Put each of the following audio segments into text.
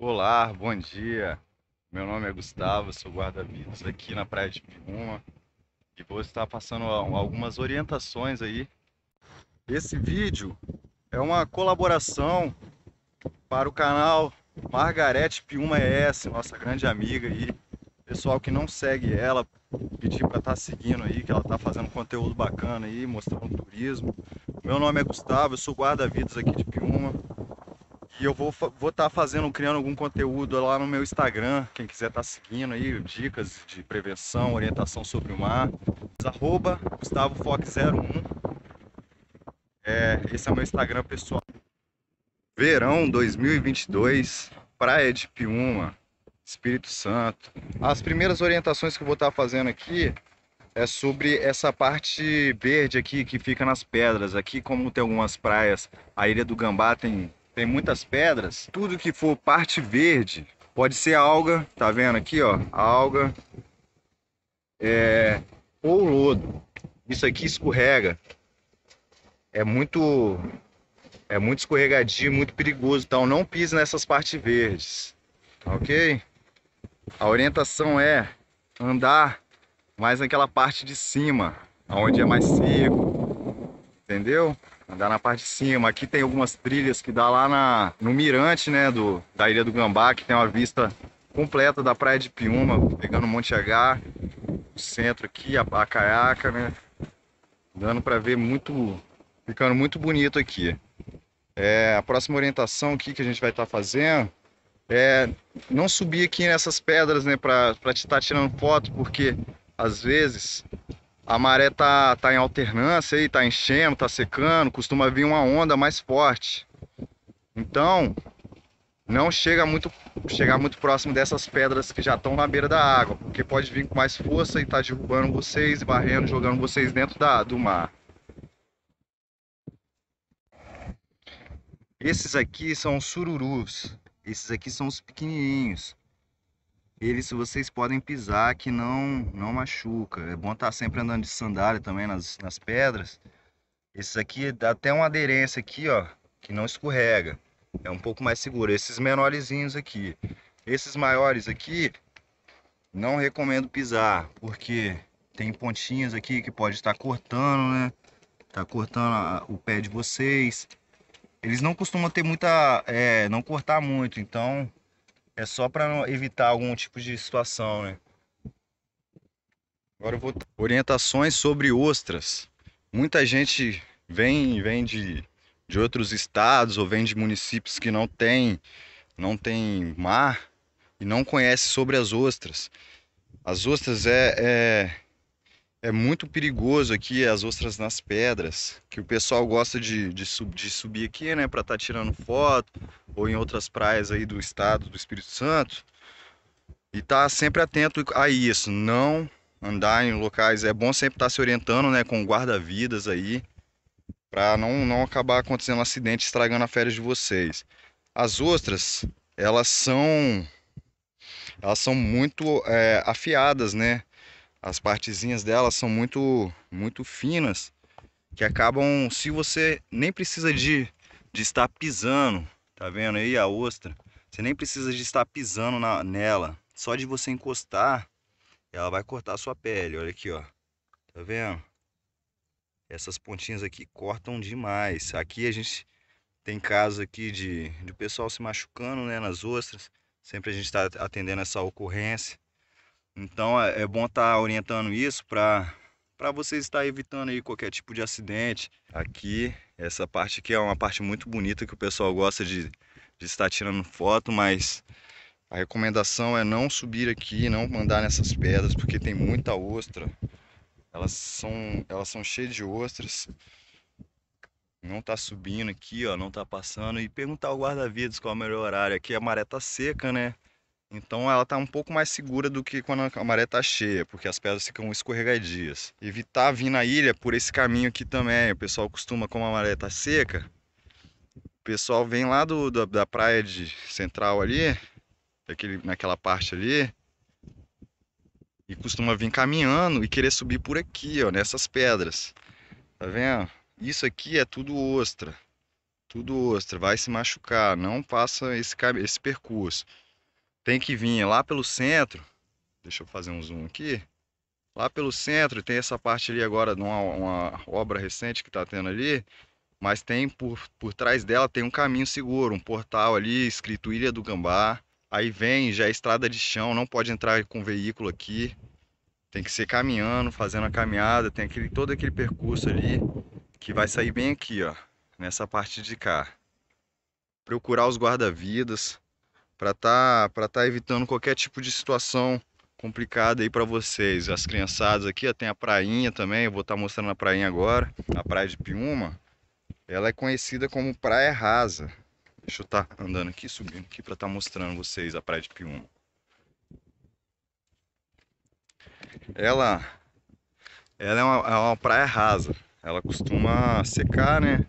Olá, bom dia. Meu nome é Gustavo, sou guarda-vidas aqui na Praia de Piruma e vou estar passando algumas orientações aí. Esse vídeo é uma colaboração para o canal Margarete Piuma ES, nossa grande amiga aí. Pessoal que não segue ela, pedir para estar tá seguindo aí, que ela está fazendo conteúdo bacana aí, mostrando turismo. Meu nome é Gustavo, eu sou guarda-vidas aqui de Piuma e eu vou estar vou tá fazendo, criando algum conteúdo lá no meu Instagram. Quem quiser estar tá seguindo aí, dicas de prevenção, orientação sobre o mar. Arroba 01. É, esse é o meu Instagram pessoal. Verão 2022, Praia de Piúma, Espírito Santo. As primeiras orientações que eu vou estar tá fazendo aqui é sobre essa parte verde aqui que fica nas pedras. Aqui, como tem algumas praias, a Ilha do Gambá tem tem muitas pedras, tudo que for parte verde pode ser alga, tá vendo aqui, ó, alga é, ou lodo. Isso aqui escorrega. É muito é muito escorregadio, muito perigoso, então não pise nessas partes verdes. OK? A orientação é andar mais naquela parte de cima, onde é mais seco, entendeu? Andar na parte de cima. Aqui tem algumas trilhas que dá lá na, no mirante, né? Do, da Ilha do Gambá, que tem uma vista completa da Praia de Piúma, pegando Monte H, o centro aqui, a, a caiaca, né? Dando para ver muito, ficando muito bonito aqui. É, a próxima orientação aqui que a gente vai estar tá fazendo é não subir aqui nessas pedras, né, para estar tá tirando foto, porque às vezes a maré tá, tá em alternância aí, tá enchendo, tá secando, costuma vir uma onda mais forte. Então, não chega muito chegar muito próximo dessas pedras que já estão na beira da água, porque pode vir com mais força e tá derrubando vocês, barrendo, jogando vocês dentro da, do mar. Esses aqui são os sururus. Esses aqui são os pequenininhos eles vocês podem pisar que não não machuca. É bom estar tá sempre andando de sandália também nas, nas pedras. Esse aqui dá até uma aderência aqui, ó, que não escorrega. É um pouco mais seguro. Esses menorzinhos aqui. Esses maiores aqui, não recomendo pisar, porque tem pontinhas aqui que pode estar cortando, né? Tá cortando a, o pé de vocês. Eles não costumam ter muita... É, não cortar muito, então é só para evitar algum tipo de situação, né? Agora eu vou orientações sobre ostras. Muita gente vem vem de, de outros estados ou vem de municípios que não tem não tem mar e não conhece sobre as ostras. As ostras é, é é muito perigoso aqui as ostras nas pedras, que o pessoal gosta de, de, sub, de subir aqui, né, para estar tá tirando foto, ou em outras praias aí do estado do Espírito Santo. E tá sempre atento a isso, não andar em locais, é bom sempre estar tá se orientando, né, com guarda-vidas aí, para não, não acabar acontecendo um acidente estragando a férias de vocês. As ostras, elas são elas são muito é, afiadas, né? As partezinhas dela são muito, muito finas, que acabam, se você nem precisa de, de estar pisando, tá vendo aí a ostra? Você nem precisa de estar pisando na, nela. Só de você encostar, ela vai cortar a sua pele. Olha aqui, ó. Tá vendo? Essas pontinhas aqui cortam demais. Aqui a gente tem casos aqui de, de pessoal se machucando, né? Nas ostras. Sempre a gente está atendendo essa ocorrência. Então é, é bom estar tá orientando isso para para vocês estar tá evitando aí qualquer tipo de acidente. Aqui, essa parte aqui é uma parte muito bonita que o pessoal gosta de, de estar tirando foto, mas a recomendação é não subir aqui, não andar nessas pedras, porque tem muita ostra. Elas são, elas são cheias de ostras. Não tá subindo aqui, ó, não tá passando. E perguntar ao guarda-vidas qual é o melhor horário. Aqui a maré tá seca, né? Então ela está um pouco mais segura do que quando a maré está cheia, porque as pedras ficam escorregadias. Evitar vir na ilha por esse caminho aqui também. O pessoal costuma, como a maré está seca, o pessoal vem lá do, da, da praia de central ali, daquele, naquela parte ali, e costuma vir caminhando e querer subir por aqui, ó, nessas pedras. Tá vendo? Isso aqui é tudo ostra. Tudo ostra, vai se machucar, não faça esse, esse percurso tem que vir lá pelo centro. Deixa eu fazer um zoom aqui. Lá pelo centro tem essa parte ali agora de uma, uma obra recente que está tendo ali. Mas tem por, por trás dela tem um caminho seguro, um portal ali escrito Ilha do Gambá. Aí vem já é estrada de chão, não pode entrar com veículo aqui. Tem que ser caminhando, fazendo a caminhada, tem aquele, todo aquele percurso ali que vai sair bem aqui, ó, nessa parte de cá. Procurar os guarda-vidas, para tá para tá evitando qualquer tipo de situação complicada aí para vocês. As criançadas aqui, ó, tem a prainha também, eu vou estar tá mostrando a prainha agora, a praia de Piuma. Ela é conhecida como praia rasa. Deixa eu estar tá andando aqui, subindo aqui para estar tá mostrando vocês a praia de Piuma. Ela ela é uma, é uma praia rasa. Ela costuma secar, né?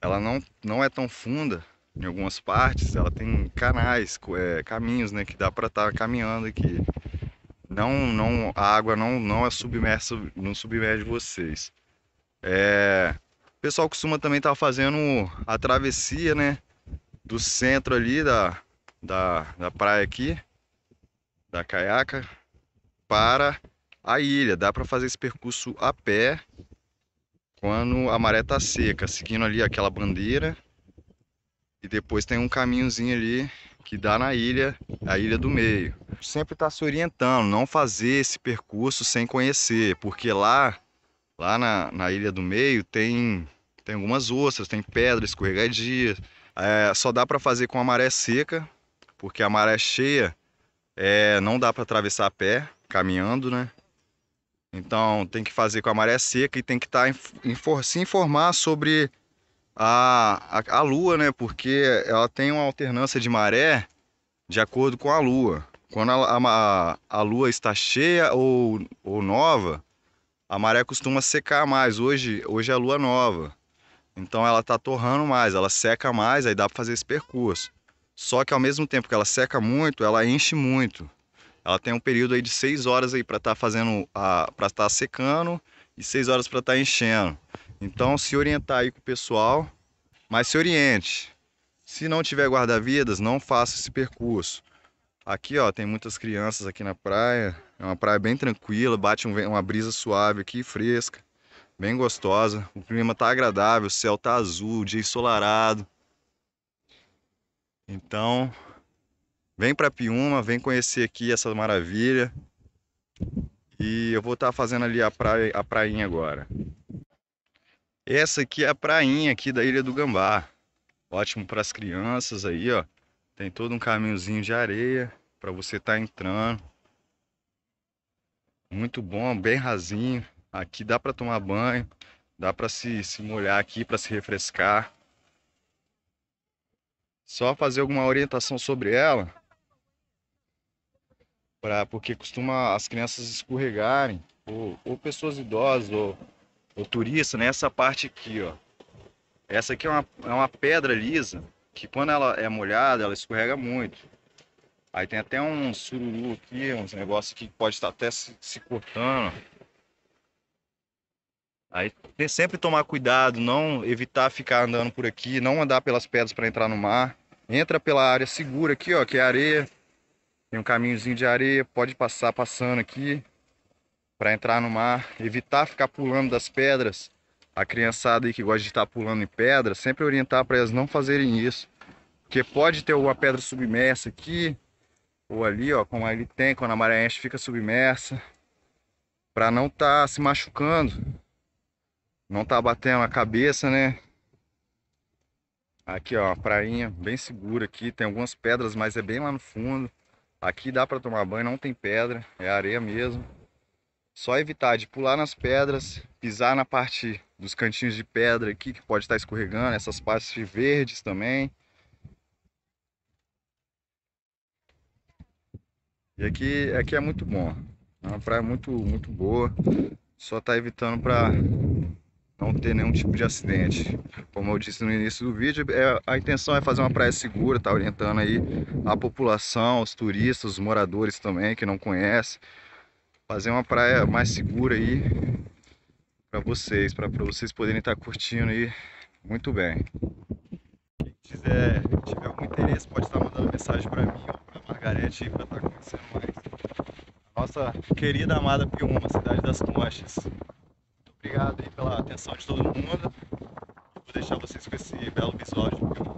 Ela não não é tão funda, em algumas partes ela tem canais, é, caminhos, né, que dá para estar tá caminhando aqui. Não, não, a água não, não é submersa, não submerge vocês. É, o pessoal costuma também estar tá fazendo a travessia, né, do centro ali da, da, da praia aqui, da caiaca, para a ilha. Dá para fazer esse percurso a pé quando a maré tá seca, seguindo ali aquela bandeira e depois tem um caminhozinho ali que dá na ilha, a ilha do meio. Sempre está se orientando, não fazer esse percurso sem conhecer, porque lá, lá na, na ilha do meio tem, tem algumas ostras, tem pedra escorregadia. É, só dá para fazer com a maré seca, porque a maré cheia é, não dá para atravessar a pé, caminhando, né? Então tem que fazer com a maré seca e tem que tá, se informar sobre a, a, a, Lua, né? Porque ela tem uma alternância de maré de acordo com a Lua. Quando a, a, a Lua está cheia ou, ou nova, a maré costuma secar mais. Hoje, hoje é a Lua nova. Então ela está torrando mais, ela seca mais, aí dá para fazer esse percurso. Só que ao mesmo tempo que ela seca muito, ela enche muito. Ela tem um período aí de 6 horas aí para estar tá fazendo a para estar tá secando e 6 horas para estar tá enchendo. Então se orientar aí com o pessoal, mas se oriente. Se não tiver guarda-vidas, não faça esse percurso. Aqui, ó, tem muitas crianças aqui na praia. É uma praia bem tranquila, bate um, uma brisa suave aqui, fresca, bem gostosa. O clima tá agradável, o céu tá azul, dia ensolarado. Então, vem para Piúma, vem conhecer aqui essa maravilha. E eu vou estar tá fazendo ali a praia, a prainha agora. Essa aqui é a prainha aqui da Ilha do Gambá. Ótimo para as crianças aí, ó. Tem todo um caminhozinho de areia para você estar tá entrando. Muito bom, bem rasinho. Aqui dá para tomar banho, dá para se, se molhar aqui, para se refrescar. Só fazer alguma orientação sobre ela, pra, porque costuma as crianças escorregarem, ou, ou pessoas idosas, ou o turista, né? Essa parte aqui, ó. Essa aqui é uma, é uma pedra lisa, que quando ela é molhada, ela escorrega muito. Aí tem até um sururu aqui, uns negócios que pode estar até se, se cortando. Aí tem sempre tomar cuidado, não evitar ficar andando por aqui, não andar pelas pedras para entrar no mar. Entra pela área segura aqui, ó, que é areia. Tem um caminhozinho de areia, pode passar passando aqui para entrar no mar, evitar ficar pulando das pedras. A criançada aí que gosta de estar tá pulando em pedra, sempre orientar para elas não fazerem isso, porque pode ter uma pedra submersa aqui ou ali, ó, como ali tem, quando a maré enche fica submersa, para não estar tá se machucando, não tá batendo a cabeça, né? Aqui ó, prainha bem segura aqui, tem algumas pedras, mas é bem lá no fundo. Aqui dá para tomar banho, não tem pedra, é areia mesmo. Só evitar de pular nas pedras, pisar na parte dos cantinhos de pedra aqui que pode estar escorregando, essas partes verdes também. E aqui, aqui é muito bom, é uma praia muito, muito boa, só tá evitando para não ter nenhum tipo de acidente. Como eu disse no início do vídeo, é, a intenção é fazer uma praia segura, tá orientando aí a população, os turistas, os moradores também que não conhecem, fazer uma praia mais segura aí para vocês, para vocês poderem estar tá curtindo aí muito bem. Quem quiser, tiver algum interesse, pode estar tá mandando mensagem para mim ou para Margarete para estar tá conhecendo mais nossa querida amada Piuma, cidade das Conchas. Muito obrigado pela atenção de todo mundo. Vou deixar vocês com esse belo visual de Piuma.